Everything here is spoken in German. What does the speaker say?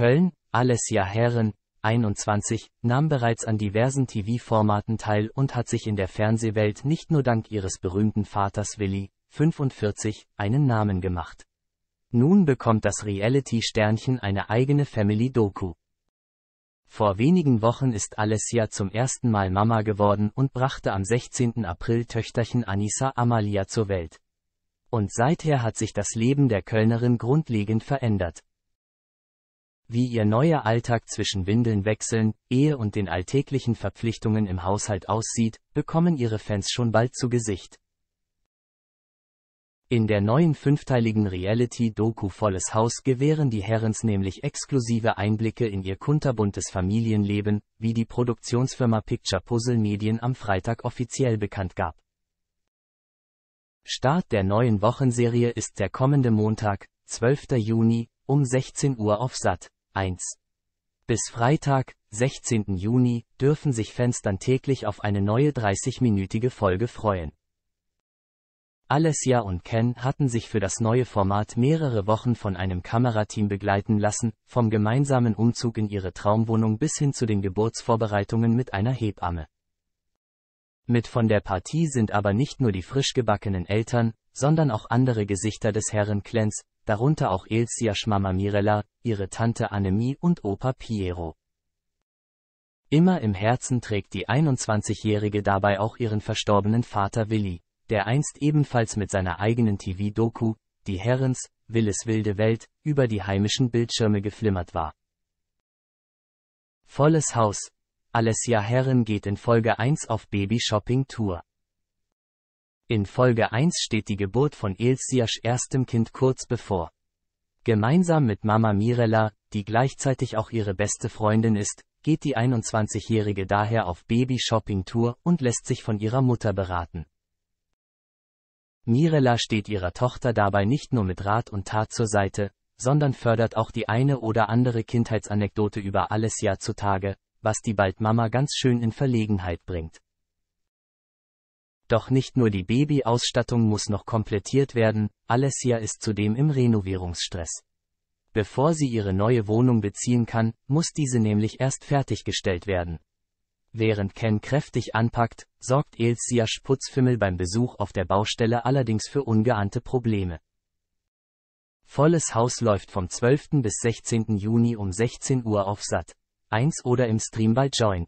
Köln, Alessia Herren, 21, nahm bereits an diversen TV-Formaten teil und hat sich in der Fernsehwelt nicht nur dank ihres berühmten Vaters Willi, 45, einen Namen gemacht. Nun bekommt das Reality-Sternchen eine eigene Family-Doku. Vor wenigen Wochen ist Alessia zum ersten Mal Mama geworden und brachte am 16. April Töchterchen Anissa Amalia zur Welt. Und seither hat sich das Leben der Kölnerin grundlegend verändert wie ihr neuer Alltag zwischen Windeln wechseln, Ehe und den alltäglichen Verpflichtungen im Haushalt aussieht, bekommen ihre Fans schon bald zu Gesicht. In der neuen fünfteiligen Reality-Doku Volles Haus gewähren die Herrens nämlich exklusive Einblicke in ihr kunterbuntes Familienleben, wie die Produktionsfirma Picture Puzzle Medien am Freitag offiziell bekannt gab. Start der neuen Wochenserie ist der kommende Montag, 12. Juni, um 16 Uhr auf Sat. 1. Bis Freitag, 16. Juni, dürfen sich Fans dann täglich auf eine neue 30-minütige Folge freuen. Alessia und Ken hatten sich für das neue Format mehrere Wochen von einem Kamerateam begleiten lassen, vom gemeinsamen Umzug in ihre Traumwohnung bis hin zu den Geburtsvorbereitungen mit einer Hebamme. Mit von der Partie sind aber nicht nur die frischgebackenen Eltern, sondern auch andere Gesichter des Herren darunter auch Elsias Mama Mirella, ihre Tante Annemie und Opa Piero. Immer im Herzen trägt die 21-Jährige dabei auch ihren verstorbenen Vater Willi, der einst ebenfalls mit seiner eigenen TV-Doku, die Herrens, Willes wilde Welt, über die heimischen Bildschirme geflimmert war. Volles Haus. Alessia Herren geht in Folge 1 auf Baby Shopping Tour. In Folge 1 steht die Geburt von Elsias erstem Kind kurz bevor. Gemeinsam mit Mama Mirella, die gleichzeitig auch ihre beste Freundin ist, geht die 21-Jährige daher auf Baby-Shopping-Tour und lässt sich von ihrer Mutter beraten. Mirella steht ihrer Tochter dabei nicht nur mit Rat und Tat zur Seite, sondern fördert auch die eine oder andere Kindheitsanekdote über alles Jahr zutage, was die bald Mama ganz schön in Verlegenheit bringt. Doch nicht nur die Babyausstattung muss noch komplettiert werden, Alessia ist zudem im Renovierungsstress. Bevor sie ihre neue Wohnung beziehen kann, muss diese nämlich erst fertiggestellt werden. Während Ken kräftig anpackt, sorgt Elsia Sputzfimmel beim Besuch auf der Baustelle allerdings für ungeahnte Probleme. Volles Haus läuft vom 12. bis 16. Juni um 16 Uhr auf Sat. 1 oder im Stream bei Join.